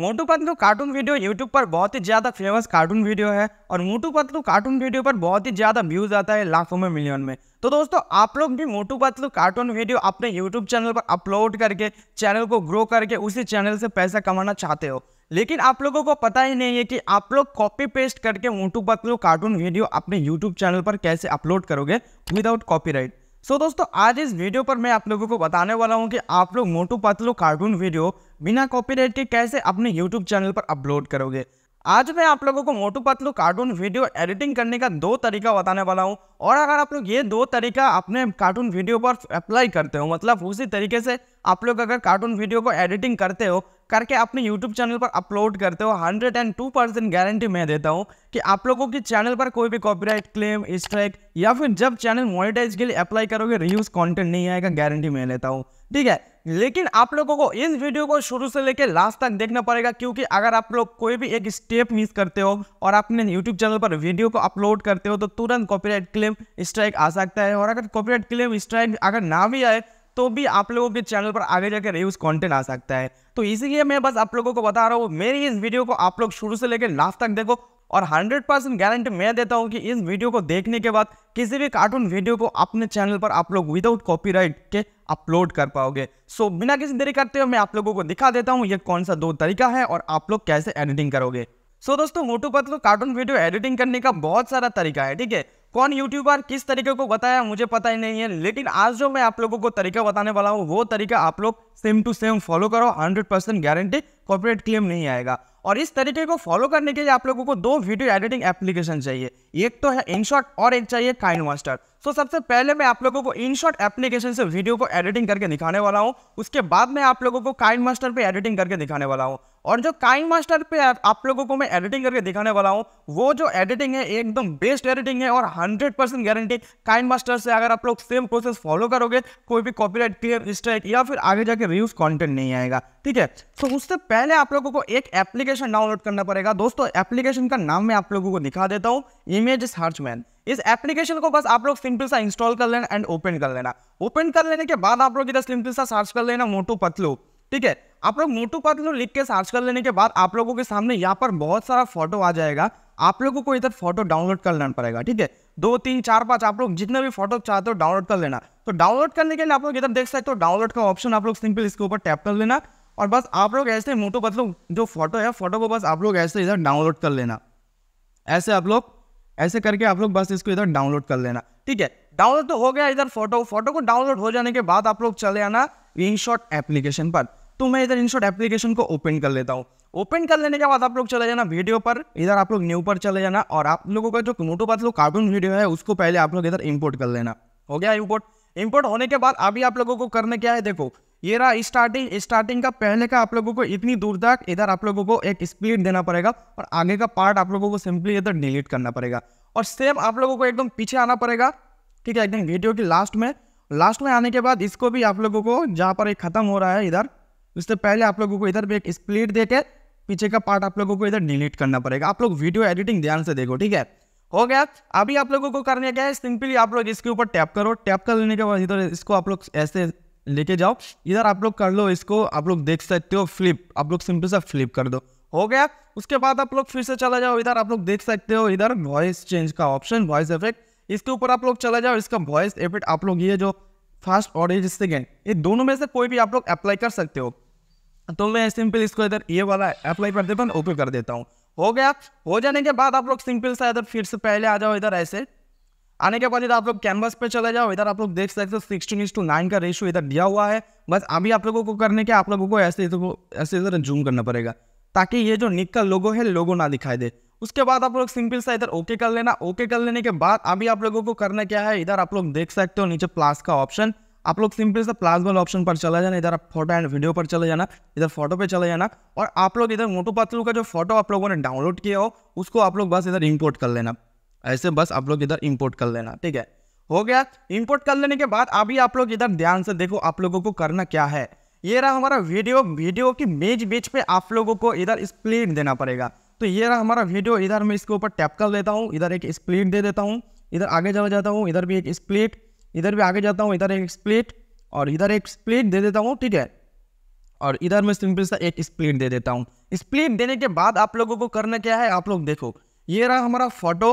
मोटू Patlu cartoon video YouTube पर बहुत ही ज़्यादा फेमस कार्टून वीडियो है और मोटू पतलू कार्टून वीडियो पर बहुत ही ज़्यादा व्यूज़ आता है लाखों में मिलियन में तो दोस्तों आप लोग भी मोटू पतलू कार्टून वीडियो अपने यूट्यूब चैनल पर अपलोड करके चैनल को ग्रो करके उसी चैनल से पैसा कमाना चाहते हो लेकिन आप लोगों को पता ही नहीं है कि आप लोग कॉपी पेस्ट करके मोटू पतलू कार्टून वीडियो अपने यूट्यूब चैनल पर कैसे अपलोड करोगे विदाउट कॉपी सो so, दोस्तों आज इस वीडियो पर मैं आप लोगों को बताने वाला हूं कि आप लोग मोटू पतलू कार्टून वीडियो बिना कॉपीराइट के कैसे अपने यूट्यूब चैनल पर अपलोड करोगे आज मैं आप लोगों को Motu Patlu cartoon video editing करने का दो तरीका बताने वाला हूं और अगर आप लोग ये दो तरीका अपने कार्टून वीडियो पर अप्लाई करते हो मतलब उसी तरीके से आप लोग अगर कार्टून वीडियो को एडिटिंग करते हो करके अपने यूट्यूब चैनल पर अपलोड करते हो hundred and two percent guarantee मैं देता हूँ कि आप लोगों के चैनल पर कोई भी कॉपीराइट क्लेम स्ट्राइक या फिर जब चैनल मोनिटाइज के लिए अप्लाई करोगे रिव्यूज कंटेंट नहीं आएगा गारंटी मैं लेता हूँ ठीक है लेकिन आप लोगों को इस वीडियो को शुरू से लेकर लास्ट तक देखना पड़ेगा क्योंकि अगर आप लोग कोई भी एक स्टेप मिस करते हो और अपने यूट्यूब चैनल पर वीडियो को अपलोड करते हो तो तुरंत कॉपीराइट क्लेम स्ट्राइक आ सकता है और अगर कॉपीराइट क्लेम स्ट्राइक अगर ना भी आए तो भी आप लोगों के चैनल पर आगे जाकर रिव्यूज कंटेंट आ सकता है तो इसीलिए मैं बस आप लोगों को बता रहा हूँ मेरी इस वीडियो को आप लोग शुरू से लेकर लास्ट तक देखो और 100 परसेंट गारंटी मैं देता हूं कि इस वीडियो को देखने के बाद किसी भी कार्टून वीडियो को अपने चैनल पर आप लोग विदाउट कॉपी के अपलोड कर पाओगे सो so, बिना किसी देरी करते हुए मैं आप लोगों को दिखा देता हूं ये कौन सा दो तरीका है और आप लोग कैसे एडिटिंग करोगे सो so, दोस्तों Motu Patlu cartoon video editing करने का बहुत सारा तरीका है ठीक है कौन यूट्यूबर किस तरीके को बताया मुझे पता ही नहीं है लेकिन आज जो मैं आप लोगों को तरीका बताने वाला हूँ वो तरीका आप लोग सेम टू सेम फॉलो करो 100 परसेंट गारंटी कॉपरेट क्लेम नहीं आएगा और इस तरीके को फॉलो करने के लिए आप लोगों को दो वीडियो एडिटिंग एप्लीकेशन चाहिए एक तो है इनशॉट और एक चाहिए काइन मास्टर सो so, सबसे पहले मैं आप लोगों को इन शॉर्ट एप्लीकेशन से वीडियो को एडिटिंग करके दिखाने वाला हूँ उसके बाद मैं आप लोगों को काइन मास्टर पर एडिटिंग करके दिखाने वाला हूँ और जो काइन मास्टर पे आप लोगों को मैं एडिटिंग करके दिखाने वाला हूँ वो जो एडिटिंग है एकदम बेस्ट एडिटिंग है और hundred percent guarantee KineMaster से अगर आप लोग सेम प्रोसेस फॉलो करोगे कोई भी कॉपीराइट क्लियर स्ट्राइक या फिर आगे जाके रिव्यूज कॉन्टेंट नहीं आएगा ठीक है तो उससे पहले आप लोगों को एक एप्लीकेशन डाउनलोड करना पड़ेगा दोस्तों एप्लीकेशन का नाम मैं आप लोगों को दिखा देता हूँ इमेज सर्च मैन इस एप्लीकेशन को बस आप लोग सिंपल सा इंस्टॉल कर लेना एंड ओपन कर लेना ओपन कर लेने के बाद आप लोग इधर सिंपल सा सर्च कर लेना मोटू पतलू ठीक है आप लोग मोटू पतलू लिख के सर्च कर लेने के बाद आप लोगों के सामने यहाँ पर बहुत सारा फोटो आ जाएगा आप लोगों को इधर फोटो डाउनलोड कर लेना पड़ेगा ठीक है दो तीन चार पाँच आप लोग जितने भी फोटो चाहते हो डाउनलोड कर लेना तो डाउनलोड करने के लिए आप लोग इधर देख सकते हो डाउनलोड का ऑप्शन आप लोग सिंपल इसके ऊपर टैप कर लेना और बस आप लोग ऐसे मोटो पतलू जो फोटो है फोटो को बस आप लोग ऐसे इधर डाउनलोड कर लेना ऐसे आप लोग ऐसे करके आप लोग बस इसको इधर डाउनलोड कर लेना ठीक है डाउनलोड तो हो गया इधर फोटो फोटो को डाउनलोड हो जाने के बाद आप लोग चले आना इनशॉट एप्लीकेशन पर तो मैं इधर इनशॉट एप्लीकेशन को ओपन कर लेता हूँ ओपन कर लेने के बाद आप लोग चले जाना वीडियो पर इधर आप लोग न्यू पर चले जाना और आप लोगों का जो मोटो पतलो कार्टून वीडियो है उसको पहले आप लोग इधर इम्पोर्ट कर लेना हो गया इम्पोर्ट इम्पोर्ट होने के बाद अभी आप लोगों को करने क्या है देखो ये रहा स्टार्टिंग स्टार्टिंग का पहले का आप लोगों को इतनी दूर तक इधर आप लोगों को एक स्प्लिट देना पड़ेगा और आगे का पार्ट आप लोगों को सिंपली इधर डिलीट करना पड़ेगा और सेम आप लोगों को एकदम पीछे आना पड़ेगा ठीक है एकदम वीडियो की लास्ट में लास्ट में आने के बाद इसको भी आप लोगों को जहाँ पर एक ख़त्म हो रहा है इधर उससे पहले आप लोगों को इधर भी एक स्प्लिट दे के पीछे का पार्ट आप लोगों को इधर डिलीट करना पड़ेगा आप लोग वीडियो एडिटिंग ध्यान से देखो ठीक है हो गया अभी आप लोगों को करने क्या है सिंपली आप लोग इसके ऊपर टैप करो टैप कर लेने के बाद इधर इसको आप लोग ऐसे लेके जाओ इधर आप लोग कर लो इसको आप लोग देख सकते हो फ्लिप आप लोग सिंपल सा फ्लिप कर दो हो गया उसके बाद आप लोग फिर से चला जाओ इधर आप लोग देख सकते हो इधर वॉइस चेंज का ऑप्शन वॉइस इफेक्ट इसके ऊपर आप लोग चला जाओ इसका वॉइस इफेक्ट आप लोग ये जो फास्ट और ये जिससे गए ये दोनों में से कोई भी आप लोग अप्लाई कर सकते हो तो मैं सिंपल इसको इधर ये वाला अप्लाई कर देता हूँ ओपे कर देता हूँ हो गया हो जाने के बाद आप लोग सिंपल सा इधर फिर से पहले आ जाओ इधर ऐसे आने के बाद इधर आप लोग कैनवस पे चले जाओ इधर आप लोग देख सकते हो सिक्सटीन इंस टू नाइन का रेशियो इधर दिया हुआ है बस अभी आप लोगों को करने के आप लोगों को ऐसे इधर ऐसे इधर जूम करना पड़ेगा ताकि ये जो निक का लोगो है लोगो ना दिखाई दे उसके बाद आप लोग सिंपल सा इधर ओके कर लेना ओके कर लेने के बाद अभी आप लोगों को करना क्या है इधर आप लोग देख सकते हो नीचे प्लास का ऑप्शन आप लोग सिंपल से प्लास वाले ऑप्शन पर चला जाना इधर आप फोटो एंड वीडियो पर चले जाना इधर फोटो पे चले जाना और आप लोग इधर मोटू पतलू का जो फोटो आप लोगों ने डाउनलोड किया हो उसको आप लोग बस इधर इम्पोर्ट कर लेना ऐसे बस आप लोग इधर इम्पोर्ट कर लेना ठीक है हो गया इम्पोर्ट कर लेने के बाद अभी आप लोग इधर ध्यान से देखो आप लोगों को करना क्या है ये रहा हमारा वीडियो वीडियो की बीच बीच पे आप लोगों को इधर स्प्लिट देना पड़ेगा तो ये रहा हमारा वीडियो इधर मैं इसके ऊपर टैप कर देता हूँ इधर एक स्प्लिट दे देता हूँ इधर आगे चला जाता हूँ इधर भी एक स्प्लिट इधर भी आगे जाता हूँ इधर एक स्प्लिट और इधर एक स्प्लिट दे देता हूँ ठीक है और इधर मैं सिंपल सा एक स्प्लिट दे देता हूँ स्प्लिट देने के बाद आप लोगों को करना क्या है आप लोग देखो ये रहा हमारा फोटो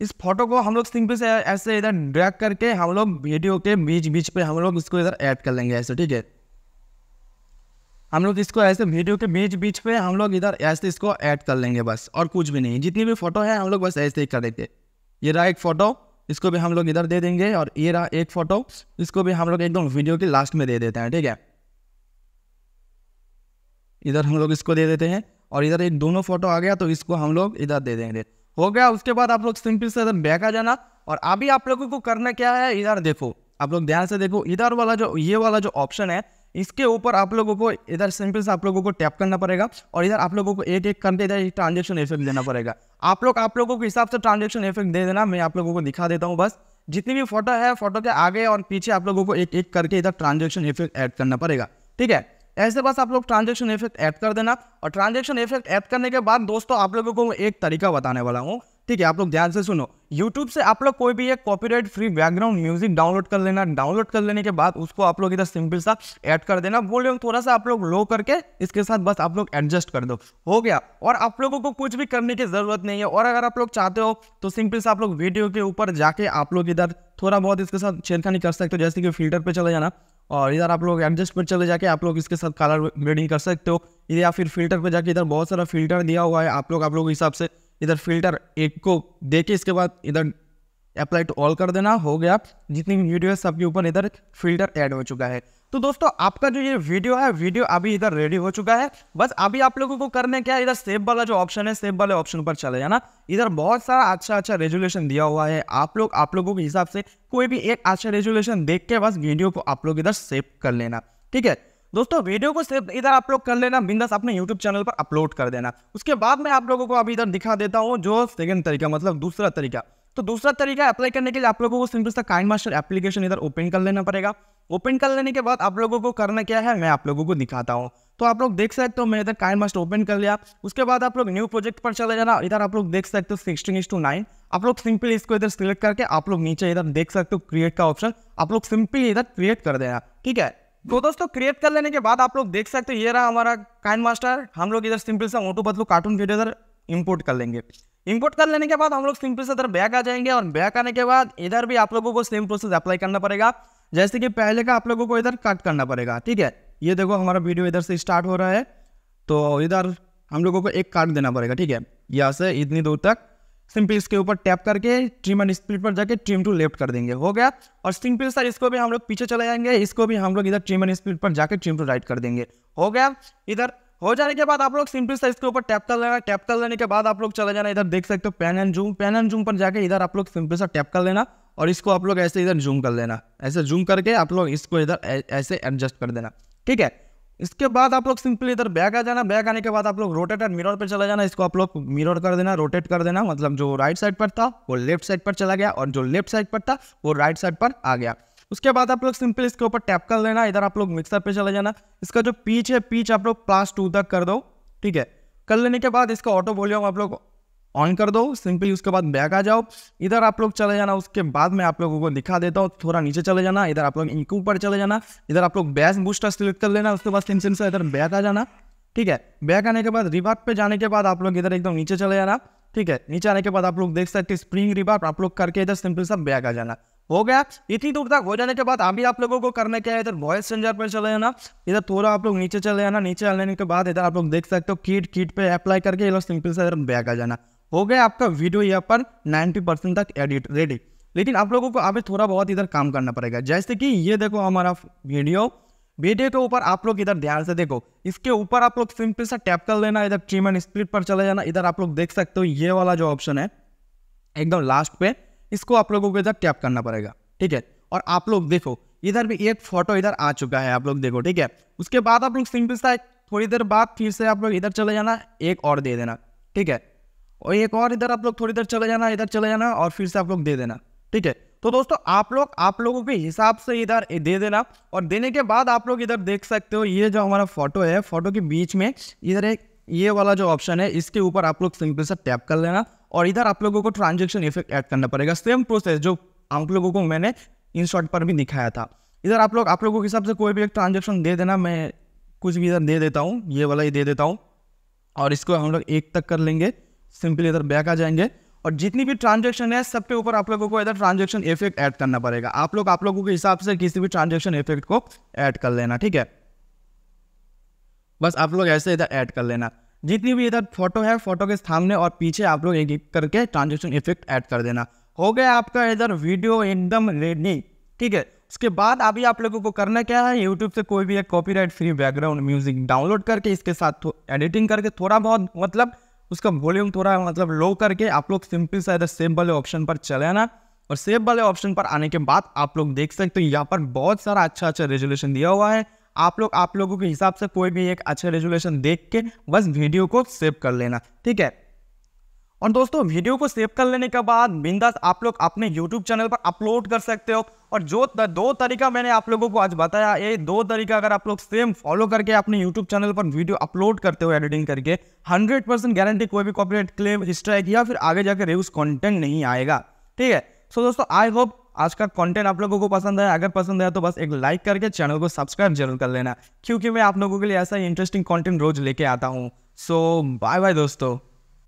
इस फोटो को हम लोग सिंपल से ऐसे इधर ड्रैग करके हम लोग वीडियो के बीच बीच पे हम लोग इसको इधर ऐड कर लेंगे ऐसे ठीक है हम लोग इसको ऐसे वीडियो के बीच बीच पे हम लोग इधर ऐसे इसको ऐड कर लेंगे बस और कुछ भी नहीं जितनी भी फोटो है हम लोग बस ऐसे ही कर देते ये रहा एक फ़ोटो इसको भी हम लोग इधर दे देंगे और ये रहा एक फ़ोटो इसको भी हम लोग एकदम वीडियो के लास्ट में दे देते हैं ठीक है इधर हम लोग इसको दे देते हैं और इधर एक दोनों फ़ोटो आ गया तो इसको हम लोग इधर दे देंगे हो गया उसके बाद आप लोग सिंपल से इधर बैक आ जाना और अभी आप लोगों को करना क्या है इधर देखो आप लोग ध्यान से देखो इधर वाला जो ये वाला जो ऑप्शन है इसके ऊपर आप लोगों को इधर सिंपल से आप लोगों को टैप करना पड़ेगा और इधर आप लोगों को एक एक करके इधर ट्रांजेक्शन इफेक्ट देना पड़ेगा आप लोग आप लोगों के हिसाब से ट्रांजेक्शन इफेक्ट दे देना मैं आप लोगों को दिखा देता हूँ बस जितनी भी फोटो है फोटो के आगे और पीछे आप लोगों को एक एक करके इधर ट्रांजेक्शन इफेक्ट ऐड करना पड़ेगा ठीक है ऐसे बस आप लोग ट्रांजेक्शन इफेक्ट ऐड कर देना और ट्रांजेक्शन इफेक्ट ऐड करने के बाद दोस्तों आप लोगों को एक तरीका बताने वाला हूँ ठीक है आप लोग ध्यान से सुनो YouTube से आप लोग कोई भी एक copyright free background music download कर लेना डाउनलोड कर लेने के बाद उसको आप लोग इधर सिंपल सा ऐड कर देना वॉल्यूम थोड़ा सा आप लोग लो करके इसके साथ बस आप लोग एडजस्ट कर दो हो गया और आप लोगों को कुछ भी करने की जरूरत नहीं है और अगर आप लोग चाहते हो तो सिंपल सा आप लोग वीडियो के ऊपर जाके आप लोग इधर थोड़ा बहुत इसके साथ छेड़खानी कर सकते हो जैसे कि फिल्टर पर चले जाना और इधर आप लोग एडजस्ट पर चले जाके आप लोग इसके साथ कलर ग्रेडिंग कर सकते हो इधर या फिर फिल्टर पर जाके इधर बहुत सारा फिल्टर दिया हुआ है आप लोग आप लोग के हिसाब से इधर फिल्टर एक को दे के इसके बाद इधर अप्लाई टू ऑल कर देना हो गया जितनी है सबके ऊपर इधर फिल्टर ऐड हो चुका है तो दोस्तों आपका जो ये वीडियो है वीडियो अभी इधर रेडी हो चुका है बस अभी आप लोगों को करने क्या इधर सेव वाला जो ऑप्शन है सेव वाले ऑप्शन पर चले जाना इधर बहुत सारा अच्छा अच्छा रेजुलेशन दिया हुआ है आप लोग आप लोगों के हिसाब से कोई भी एक अच्छा रेजुलेशन देख के बस वीडियो को आप लोग इधर सेव कर लेना ठीक है दोस्तों वीडियो को सिर्फ इधर आप लोग कर लेना बिंदास अपने यूट्यूब चैनल पर अपलोड कर देना उसके बाद मैं आप लोगों को अभी इधर दिखा देता हूँ जो सेकंड तरीका मतलब दूसरा तरीका तो दूसरा तरीका अप्लाई करने के लिए आप लोगों को सिंपल सा काइंड मास्टर एप्लीकेशन इधर ओपन कर लेना पड़ेगा ओपन कर लेने के बाद आप लोगों को करना क्या है मैं आप लोगों को दिखाता हूँ तो आप लोग देख सकते हो मैं इधर काइंड मास्टर ओपन कर लिया उसके बाद आप लोग न्यू प्रोजेक्ट पर चले जाना इधर आप लोग देख सकते हो सिक्सटीन इज टू नाइन आप लोग सिंपल इसको इधर सिलेक्ट करके आप लोग नीचे इधर देख सकते हो क्रिएट का ऑप्शन आप लोग सिंपल इधर क्रिएट कर देना ठीक है तो दोस्तों क्रिएट कर लेने के बाद आप लोग देख सकते हो ये रहा हमारा काइन मास्टर हम लोग इधर सिंपल सा ऑटो बदलो कार्टून वीडियो इधर इम्पोर्ट कर लेंगे इंपोर्ट कर लेने के बाद हम लोग सिंपली प्रोसेस इधर बैक आ जाएंगे और बैक आने के बाद इधर भी आप लोगों को सेम प्रोसेस अप्लाई करना पड़ेगा जैसे कि पहले का आप लोगों को इधर कट करना पड़ेगा ठीक है ये देखो हमारा वीडियो इधर से स्टार्ट हो रहा है तो इधर हम लोगों को एक कार्ड देना पड़ेगा ठीक है यहाँ से इतनी दूर तक सिंपल इसके ऊपर टैप करके ट्रिम एंड स्प्लिट पर जाके ट्रिम टू लेफ्ट कर देंगे हो गया और सिंपल सर इसको भी हम लोग पीछे चले जाएंगे इसको भी हम लोग इधर ट्रिम एंड स्प्लिट पर जाके ट्रिम टू राइट कर देंगे हो गया इधर हो जाने के बाद आप लोग सिंपल सा इसके ऊपर टैप कर लेना टैप कर लेने के बाद आप लोग चले जाना इधर देख सकते हो pan and zoom pan and zoom पर जाके इधर आप लोग सिंपल सा टैप कर लेना और इसको आप लोग ऐसे इधर जूम कर लेना ऐसे जूम करके आप लोग इसको इधर ऐसे एडजस्ट कर देना ठीक है इसके बाद आप लोग सिंपली इधर बैग आ जाना बैग आने के बाद आप लोग एंड मिरर पर चला जाना इसको आप लोग मिरर कर देना रोटेट कर देना मतलब जो राइट साइड पर था वो लेफ्ट साइड पर चला गया और जो लेफ्ट साइड पर था वो राइट साइड पर आ गया उसके बाद आप लोग सिंपल इसके ऊपर टैप कर लेना इधर आप लोग मिक्सर पे चले जाना इसका जो पीच है पीच आप लोग प्लास टू तक कर दो ठीक है कर लेने के बाद इसका ऑटो वॉल्यूम आप लोग ऑन कर दो सिंपली उसके बाद बैक आ जाओ इधर आप लोग चले जाना उसके बाद मैं आप लोगों को दिखा देता हूँ थोड़ा नीचे चले जाना इधर आप लोग इनके ऊपर चले जाना इधर आप लोग बैस बूस्टर सिलेक्ट कर लेना उसके बाद सिम सिम से इधर बैक आ जाना ठीक है बैक आने के बाद रिबार्ट पे जाने के बाद आप लोग इधर एकदम नीचे चले जाना ठीक है नीचे आने के बाद आप लोग देख सकते स्प्रिंग रिवार्ट आप लोग करके इधर सिंपल सा बैक आ जाना हो गया इतनी दूर तक हो जाने के बाद अभी आप लोगों को करने क्या है इधर वॉइस चेंजर पर चले जाना इधर थोड़ा आप लोग नीचे चले जाना नीचे आने के बाद इधर आप लोग देख सकते हो किट किट पे अप्लाई करके ये लोग सिंपल से इधर बैग आ जाना हो गया आपका वीडियो यहाँ पर नाइन्टी परसेंट तक एडिट रेडी लेकिन आप लोगों को अभी थोड़ा बहुत इधर काम करना पड़ेगा जैसे कि ये देखो हमारा वीडियो वीडियो के ऊपर आप लोग इधर ध्यान से देखो इसके ऊपर आप लोग सिंपल सा टैप कर लेना इधर ट्रीम एंड स्प्लिट पर चले जाना इधर आप लोग देख सकते हो ये वाला जो ऑप्शन है एकदम लास्ट पे इसको आप लोगों को इधर टैप करना पड़ेगा ठीक है और आप लोग देखो इधर भी एक फोटो इधर आ चुका है आप लोग देखो ठीक है उसके बाद आप लोग सिंपल सा थोड़ी देर बाद फिर से आप लोग इधर चले जाना एक और दे देना ठीक है और एक और इधर आप लोग थोड़ी देर चले जाना इधर चले जाना और फिर से आप लोग दे देना ठीक है तो दोस्तों आप लोग आप लोगों के हिसाब से इधर दे देना और देने के बाद आप लोग इधर देख सकते हो ये जो हमारा फोटो है फोटो के बीच में इधर एक ये वाला जो ऑप्शन है इसके ऊपर आप लोग सिंपल सा टैप कर लेना और इधर आप लोगों को ट्रांजेक्शन इफेक्ट ऐड करना पड़ेगा सेम प्रोसेस जो आप लोगों को मैंने इन पर भी दिखाया था इधर आप लोग आप लोगों के हिसाब से कोई भी एक ट्रांजेक्शन दे देना मैं कुछ भी इधर दे देता हूँ ये वाला ही दे देता हूँ और इसको हम लोग एक तक कर लेंगे सिंपली इधर बैक आ जाएंगे और जितनी भी ट्रांजेक्शन है सबके ऊपर आप लोगों को इधर ट्रांजेक्शन इफेक्ट ऐड करना पड़ेगा आप लोग आप लोगों के हिसाब से किसी भी ट्रांजेक्शन इफेक्ट को ऐड कर लेना ठीक है बस आप लोग ऐसे इधर ऐड कर लेना जितनी भी इधर फोटो है फोटो के सामने और पीछे आप लोग एक करके ट्रांजेक्शन इफेक्ट ऐड कर देना हो गया आपका इधर वीडियो एकदम रेडी ठीक है उसके बाद अभी आप लोगों को करना क्या है यूट्यूब से कोई भी एक copyright free background music download करके इसके साथ एडिटिंग करके थोड़ा बहुत मतलब उसका वॉल्यूम थोड़ा मतलब लो करके आप लोग सिंपल सा इधर सेम वाले ऑप्शन पर चले आना और सेव वाले ऑप्शन पर आने के बाद आप लोग देख सकते हो यहाँ पर बहुत सारा अच्छा अच्छा रेजोल्यूशन दिया हुआ है आप लोग आप लोगों के हिसाब से कोई भी एक अच्छा रेजुलेशन देख के बस वीडियो को सेव कर लेना ठीक है और दोस्तों वीडियो को सेव कर लेने के बाद बिंदास आप लोग अपने YouTube चैनल पर अपलोड कर सकते हो और जो दो तरीका मैंने आप लोगों को आज बताया ये दो तरीका अगर आप लोग सेम फॉलो करके अपने यूट्यूब चैनल पर वीडियो अपलोड करते हो एडिटिंग करके 100 परसेंट गारंटी कोई भी कॉपीराइट क्लेम स्ट्राइक या फिर आगे जाकर रेव्यूज कॉन्टेंट नहीं आएगा ठीक है सो so, दोस्तों आई होप आज का कंटेंट आप लोगों को पसंद है अगर पसंद है तो बस एक लाइक करके चैनल को सब्सक्राइब जरूर कर लेना क्योंकि मैं आप लोगों के लिए ऐसा इंटरेस्टिंग कॉन्टेंट रोज लेके आता हूँ सो बाय बाय दोस्तों